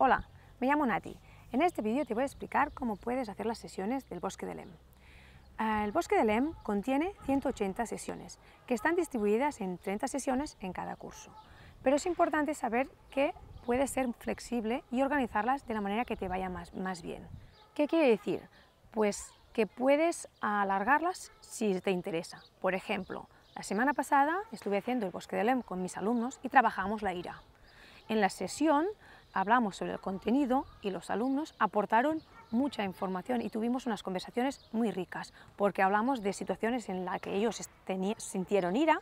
Hola, me llamo Nati. En este vídeo te voy a explicar cómo puedes hacer las sesiones del bosque de LEM. Ah, el bosque de LEM contiene 180 sesiones, que están distribuidas en 30 sesiones en cada curso. Pero es importante saber que puedes ser flexible y organizarlas de la manera que te vaya más, bien. ¿Qué quiere decir? Pues que puedes alargarlas si te interesa. Por ejemplo, la semana pasada estuve haciendo el bosque de LEM con mis alumnos y trabajamos la ira. En la sesión hablamos sobre el contenido y los alumnos aportaron mucha información y tuvimos unas conversaciones muy ricas, porque hablamos de situaciones en las que ellos sintieron ira,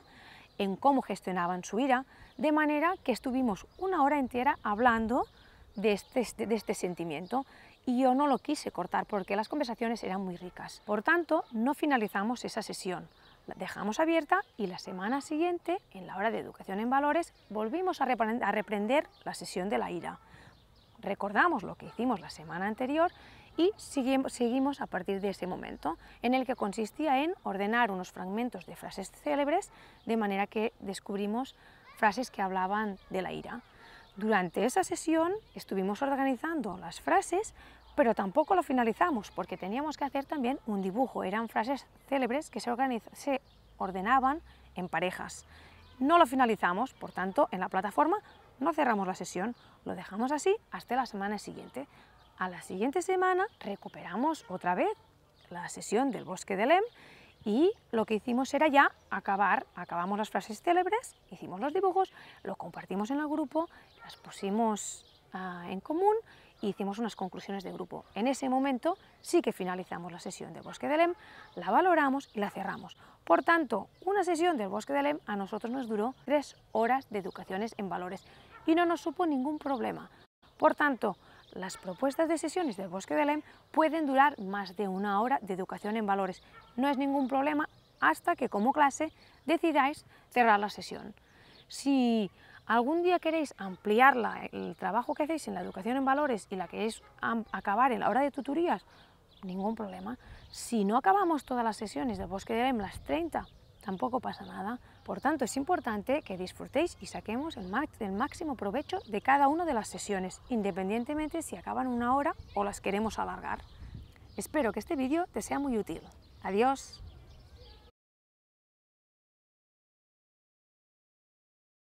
en cómo gestionaban su ira, de manera que estuvimos una hora entera hablando de este, de este sentimiento y yo no lo quise cortar porque las conversaciones eran muy ricas. Por tanto, no finalizamos esa sesión dejamos abierta y la semana siguiente, en la hora de educación en valores, volvimos a, a reprender la sesión de la ira. Recordamos lo que hicimos la semana anterior y seguimos a partir de ese momento, en el que consistía en ordenar unos fragmentos de frases célebres de manera que descubrimos frases que hablaban de la ira. Durante esa sesión estuvimos organizando las frases, pero tampoco lo finalizamos porque teníamos que hacer también un dibujo. Eran frases célebres que se, ordenaban en parejas. No lo finalizamos, por tanto, en la plataforma no cerramos la sesión, lo dejamos así hasta la semana siguiente. A la siguiente semana recuperamos otra vez la sesión del bosque de Lem y lo que hicimos era ya acabar, acabamos las frases célebres, hicimos los dibujos, lo compartimos en el grupo, las pusimos ah, en común y hicimos unas conclusiones de grupo. En ese momento sí que finalizamos la sesión del Bosque de Lem, la valoramos y la cerramos. Por tanto, una sesión del Bosque de Lem a nosotros nos duró tres horas de educaciones en valores y no nos supo ningún problema. Por tanto, las propuestas de sesiones del Bosque de Lem pueden durar más de una hora de educación en valores. No es ningún problema hasta que como clase decidáis cerrar la sesión. Si algún día queréis ampliar el trabajo que hacéis en la educación en valores y la queréis acabar en la hora de tutorías, ningún problema. Si no acabamos todas las sesiones del Bosque de Lem, las 30, tampoco pasa nada. Por tanto, es importante que disfrutéis y saquemos el, máximo provecho de cada una de las sesiones, independientemente si acaban una hora o las queremos alargar. Espero que este vídeo te sea muy útil. Adiós.